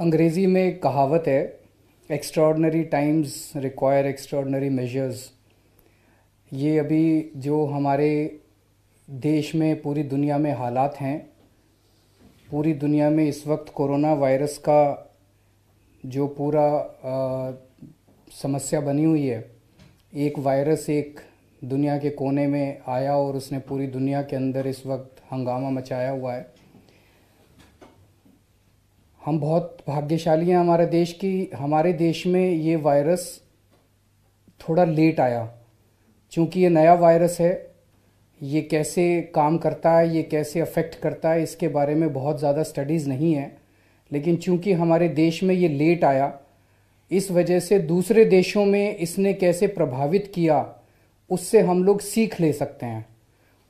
अंग्रेज़ी में कहावत है extraordinary times require extraordinary measures ये अभी जो हमारे देश में पूरी दुनिया में हालात हैं पूरी दुनिया में इस वक्त कोरोना वायरस का जो पूरा आ, समस्या बनी हुई है एक वायरस एक दुनिया के कोने में आया और उसने पूरी दुनिया के अंदर इस वक्त हंगामा मचाया हुआ है हम बहुत भाग्यशाली हैं हमारे देश की हमारे देश में ये वायरस थोड़ा लेट आया क्योंकि ये नया वायरस है ये कैसे काम करता है ये कैसे अफेक्ट करता है इसके बारे में बहुत ज़्यादा स्टडीज़ नहीं है लेकिन चूंकि हमारे देश में ये लेट आया इस वजह से दूसरे देशों में इसने कैसे प्रभावित किया उससे हम लोग सीख ले सकते हैं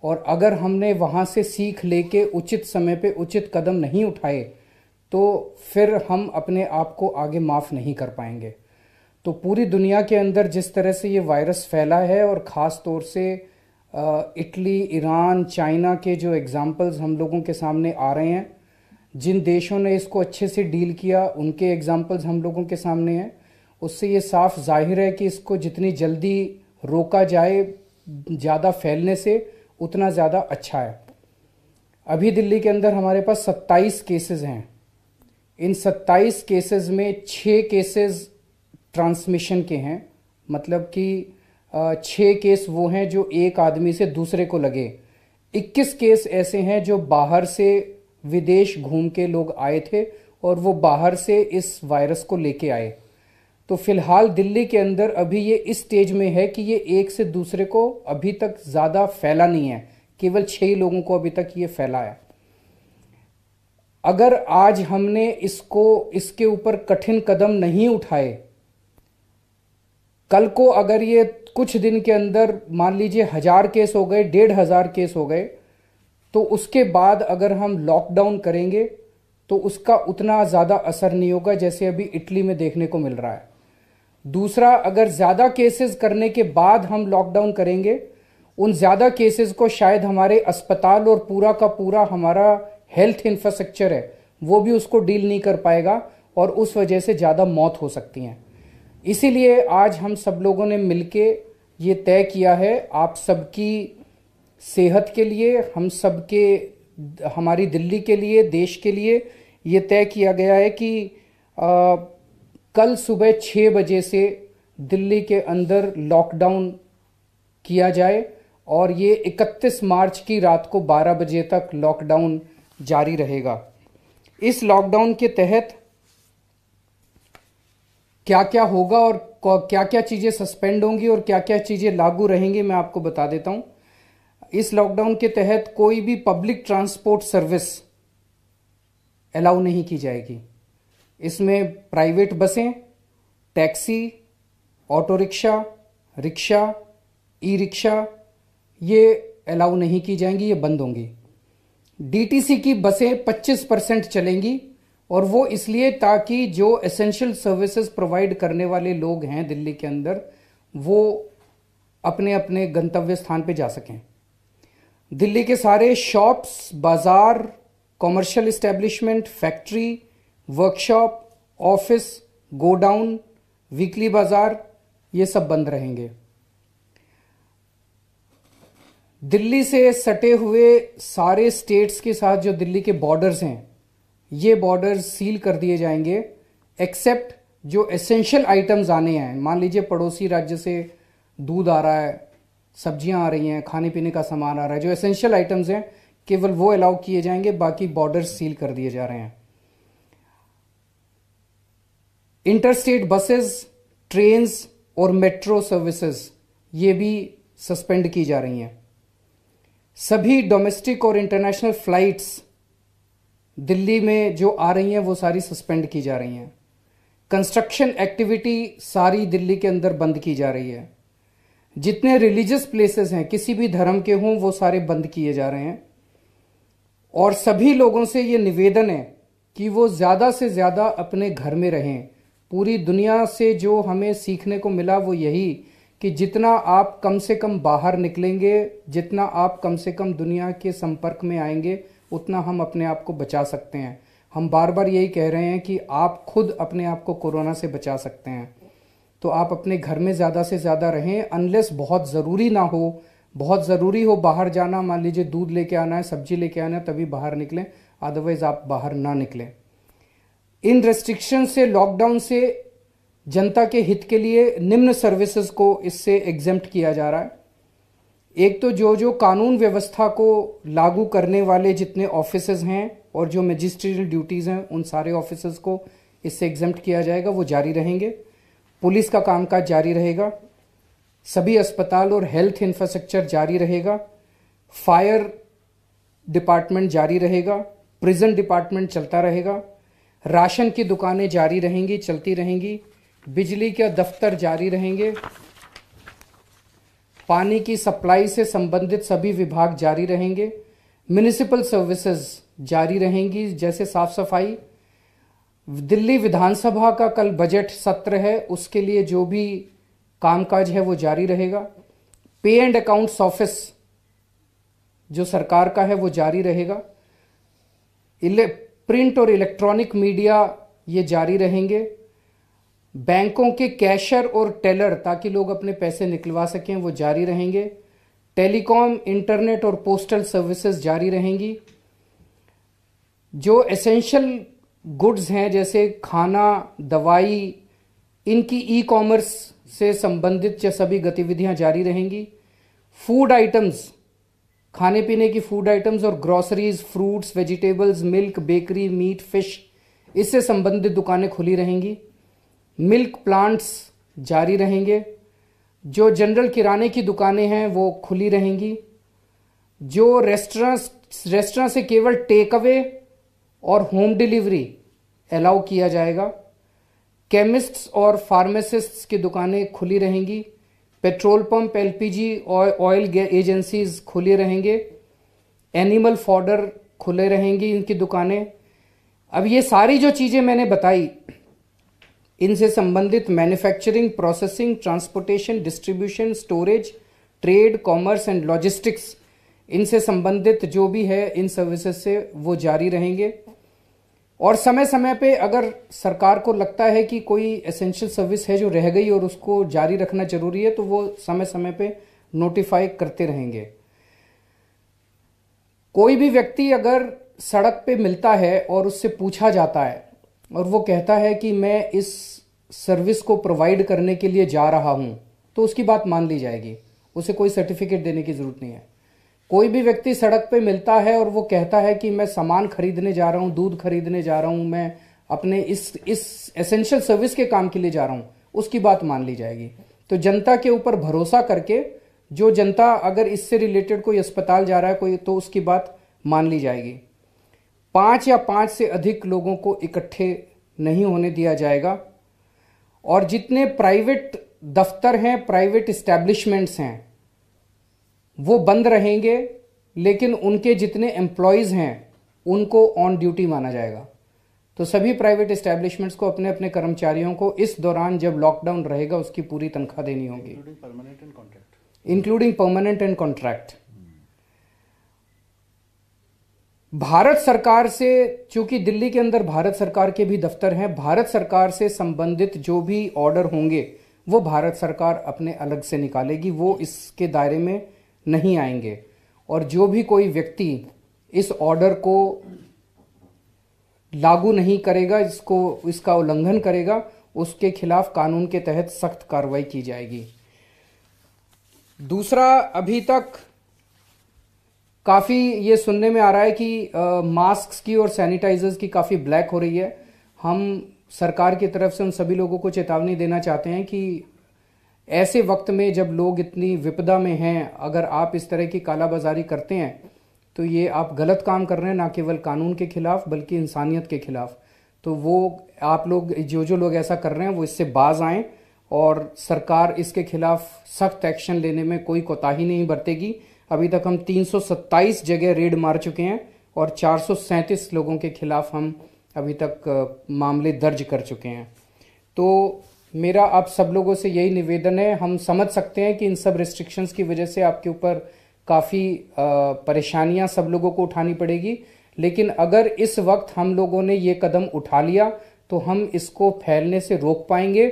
और अगर हमने वहाँ से सीख लेके उचित समय पे उचित कदम नहीं उठाए तो फिर हम अपने आप को आगे माफ़ नहीं कर पाएंगे तो पूरी दुनिया के अंदर जिस तरह से ये वायरस फैला है और ख़ास तौर से इटली ईरान चाइना के जो एग्ज़ाम्पल्स हम लोगों के सामने आ रहे हैं जिन देशों ने इसको अच्छे से डील किया उनके एग्ज़ाम्पल्स हम लोगों के सामने हैं उससे ये साफ जाहिर है कि इसको जितनी जल्दी रोका जाए ज़्यादा फैलने से उतना ज़्यादा अच्छा है अभी दिल्ली के अंदर हमारे पास 27 केसेस हैं इन 27 केसेस में छः केसेस ट्रांसमिशन के हैं मतलब कि छः केस वो हैं जो एक आदमी से दूसरे को लगे 21 केस ऐसे हैं जो बाहर से विदेश घूम के लोग आए थे और वो बाहर से इस वायरस को लेके आए तो फिलहाल दिल्ली के अंदर अभी ये इस स्टेज में है कि ये एक से दूसरे को अभी तक ज़्यादा फैला नहीं है केवल छः लोगों को अभी तक ये फैला है अगर आज हमने इसको इसके ऊपर कठिन कदम नहीं उठाए कल को अगर ये कुछ दिन के अंदर मान लीजिए हजार केस हो गए डेढ़ हजार केस हो गए तो उसके बाद अगर हम लॉकडाउन करेंगे तो उसका उतना ज़्यादा असर नहीं होगा जैसे अभी इटली में देखने को मिल रहा है दूसरा अगर ज़्यादा केसेस करने के बाद हम लॉकडाउन करेंगे उन ज़्यादा केसेस को शायद हमारे अस्पताल और पूरा का पूरा हमारा हेल्थ इंफ्रास्ट्रक्चर है वो भी उसको डील नहीं कर पाएगा और उस वजह से ज़्यादा मौत हो सकती हैं इसीलिए आज हम सब लोगों ने मिलके ये तय किया है आप सबकी सेहत के लिए हम सब के हमारी दिल्ली के लिए देश के लिए ये तय किया गया है कि आ, कल सुबह छः बजे से दिल्ली के अंदर लॉकडाउन किया जाए और ये 31 मार्च की रात को 12 बजे तक लॉकडाउन जारी रहेगा इस लॉकडाउन के तहत क्या क्या होगा और क्या क्या चीज़ें सस्पेंड होंगी और क्या क्या चीज़ें लागू रहेंगी मैं आपको बता देता हूं इस लॉकडाउन के तहत कोई भी पब्लिक ट्रांसपोर्ट सर्विस अलाउ नहीं की जाएगी इसमें प्राइवेट बसें taxi auto rickshaw rickshaw e rickshaw ये अलाउ नहीं की जाएंगी ये बंद होंगी डीटीसी की बसें 25 परसेंट चलेंगी और वो इसलिए ताकि जो एसेंशियल सर्विसेज प्रोवाइड करने वाले लोग हैं दिल्ली के अंदर वो अपने अपने गंतव्य स्थान पे जा सकें दिल्ली के सारे शॉप्स बाज़ार commercial establishment factory workshop office godown weekly बाज़ार ये सब बंद रहेंगे दिल्ली से सटे हुए सारे स्टेट्स के साथ जो दिल्ली के बॉर्डर्स हैं ये बॉर्डर्स सील कर दिए जाएंगे एक्सेप्ट जो एसेंशियल आइटम्स आने हैं मान लीजिए पड़ोसी राज्य से दूध आ रहा है सब्जियां आ रही हैं खाने पीने का सामान आ रहा है जो एसेंशियल आइटम्स हैं केवल वो अलाउ किए जाएंगे बाकी बॉर्डर सील कर दिए जा रहे हैं इंटरस्टेट बसेस ट्रेन्स और मेट्रो सर्विसेज ये भी सस्पेंड की जा रही हैं सभी डोमेस्टिक और इंटरनेशनल फ्लाइट्स दिल्ली में जो आ रही हैं वो सारी सस्पेंड की जा रही हैं कंस्ट्रक्शन एक्टिविटी सारी दिल्ली के अंदर बंद की जा रही है जितने रिलीजियस प्लेसेस हैं किसी भी धर्म के हों वो सारे बंद किए जा रहे हैं और सभी लोगों से ये निवेदन है कि वो ज़्यादा से ज़्यादा अपने घर में रहें पूरी दुनिया से जो हमें सीखने को मिला वो यही कि जितना आप कम से कम बाहर निकलेंगे जितना आप कम से कम दुनिया के संपर्क में आएंगे उतना हम अपने आप को बचा सकते हैं हम बार बार यही कह रहे हैं कि आप खुद अपने आप को कोरोना से बचा सकते हैं तो आप अपने घर में ज़्यादा से ज़्यादा रहें अनलेस बहुत ज़रूरी ना हो बहुत ज़रूरी हो बाहर जाना मान लीजिए दूध लेके आना है सब्जी लेके आना है तभी बाहर निकलें अदरवाइज़ आप बाहर ना निकलें इन रेस्ट्रिक्शन से लॉकडाउन से जनता के हित के लिए निम्न सर्विसेज को इससे एग्जेम्प्ट किया जा रहा है एक तो जो जो कानून व्यवस्था को लागू करने वाले जितने ऑफिसर्स हैं और जो मजिस्ट्रियल ड्यूटीज़ हैं उन सारे ऑफिसर्स को इससे एग्जेम्प्ट किया जाएगा वो जारी रहेंगे पुलिस का कामकाज जारी रहेगा सभी अस्पताल और हेल्थ इंफ्रास्ट्रक्चर जारी रहेगा फायर डिपार्टमेंट जारी रहेगा प्रिजन डिपार्टमेंट चलता रहेगा राशन की दुकानें जारी रहेंगी चलती रहेंगी बिजली के दफ्तर जारी रहेंगे पानी की सप्लाई से संबंधित सभी विभाग जारी रहेंगे म्यूनिसिपल सर्विसेज जारी रहेंगी जैसे साफ सफाई दिल्ली विधानसभा का कल बजट सत्र है उसके लिए जो भी कामकाज है वो जारी रहेगा पे एंड अकाउंट्स ऑफिस जो सरकार का है वो जारी रहेगा प्रिंट और इलेक्ट्रॉनिक मीडिया ये जारी रहेंगे बैंकों के कैशर और टेलर ताकि लोग अपने पैसे निकलवा सकें वो जारी रहेंगे टेलीकॉम इंटरनेट और पोस्टल सर्विसेज जारी रहेंगी जो एसेंशियल गुड्स हैं जैसे खाना दवाई इनकी ई कॉमर्स से संबंधित सभी गतिविधियां जारी रहेंगी फूड आइटम्स खाने पीने की फूड आइटम्स और groceries fruits vegetables milk bakery meat fish इससे संबंधित दुकानें खुली रहेंगी मिल्क प्लांट्स जारी रहेंगे जो जनरल किराने की दुकानें हैं वो खुली रहेंगी जो रेस्टोरेंट्स रेस्टोरेंट से केवल टेक अवे और होम डिलीवरी अलाउ किया जाएगा केमिस्ट्स और फार्मासिस्ट्स की दुकानें खुली रहेंगी पेट्रोल पंप एलपीजी और ऑयल एजेंसीज खुली रहेंगे एनिमल फॉर्डर खुले रहेंगी इनकी दुकानें अब ये सारी जो चीज़ें मैंने बताई इनसे संबंधित manufacturing processing transportation distribution storage trade commerce and logistics इनसे संबंधित जो भी है इन सर्विसेज से वो जारी रहेंगे और समय समय पे अगर सरकार को लगता है कि कोई एसेंशियल सर्विस है जो रह गई और उसको जारी रखना जरूरी है तो वो समय समय पे नोटिफाई करते रहेंगे कोई भी व्यक्ति अगर सड़क पे मिलता है और उससे पूछा जाता है और वो कहता है कि मैं इस सर्विस को प्रोवाइड करने के लिए जा रहा हूँ तो उसकी बात मान ली जाएगी उसे कोई सर्टिफिकेट देने की ज़रूरत नहीं है कोई भी व्यक्ति सड़क पे मिलता है और वो कहता है कि मैं सामान खरीदने जा रहा हूँ दूध खरीदने जा रहा हूँ मैं अपने इस इस एसेंशियल सर्विस के काम के लिए जा रहा हूँ उसकी बात मान ली जाएगी तो जनता के ऊपर भरोसा करके जो जनता अगर इससे रिलेटेड कोई अस्पताल जा रहा है कोई तो उसकी बात मान ली जाएगी पांच या पांच से अधिक लोगों को इकट्ठे नहीं होने दिया जाएगा और जितने प्राइवेट दफ्तर हैं प्राइवेट इस्टेब्लिशमेंट्स हैं वो बंद रहेंगे लेकिन उनके जितने एम्प्लॉयज़ हैं उनको ऑन ड्यूटी माना जाएगा तो सभी प्राइवेट इस्टेब्लिशमेंट्स को अपने अपने कर्मचारियों को इस दौरान जब लॉकडाउन रहेगा उसकी पूरी तनख्वाह देनी होगी including permanent and contract including permanent and contract Bharat सरकार से चूंकि दिल्ली के अंदर भारत सरकार के भी दफ्तर हैं भारत सरकार से संबंधित जो भी ऑर्डर होंगे वो भारत सरकार अपने अलग से निकालेगी वो इसके दायरे में नहीं आएंगे और जो भी कोई व्यक्ति इस ऑर्डर को लागू नहीं करेगा इसको इसका उल्लंघन करेगा उसके खिलाफ कानून के तहत सख्त कार्रवाई की जाएगी दूसरा अभी तक काफ़ी ये सुनने में आ रहा है कि मास्क की और सैनिटाइजर्स की काफ़ी ब्लैक हो रही है हम सरकार की तरफ से उन सभी लोगों को चेतावनी देना चाहते हैं कि ऐसे वक्त में जब लोग इतनी विपदा में हैं अगर आप इस तरह की कालाबाजारी करते हैं तो ये आप गलत काम कर रहे हैं ना केवल कानून के खिलाफ बल्कि इंसानियत के खिलाफ तो वो आप लोग जो जो लोग ऐसा कर रहे हैं वो इससे बाज आए और सरकार इसके खिलाफ सख्त एक्शन लेने में कोई कोताही नहीं बरतेगी अभी तक हम 327 जगह रेड मार चुके हैं और 437 लोगों के खिलाफ हम अभी तक मामले दर्ज कर चुके हैं तो मेरा आप सब लोगों से यही निवेदन है हम समझ सकते हैं कि इन सब रिस्ट्रिक्शंस की वजह से आपके ऊपर काफ़ी परेशानियां सब लोगों को उठानी पड़ेगी लेकिन अगर इस वक्त हम लोगों ने ये कदम उठा लिया तो हम इसको फैलने से रोक पाएंगे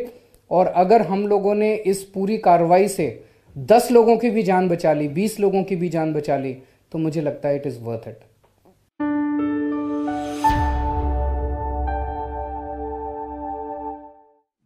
और अगर हम लोगों ने इस पूरी कार्रवाई से दस लोगों की भी जान बचा ली बीस लोगों की भी जान बचा ली तो मुझे लगता है इट इज़ वर्थ इट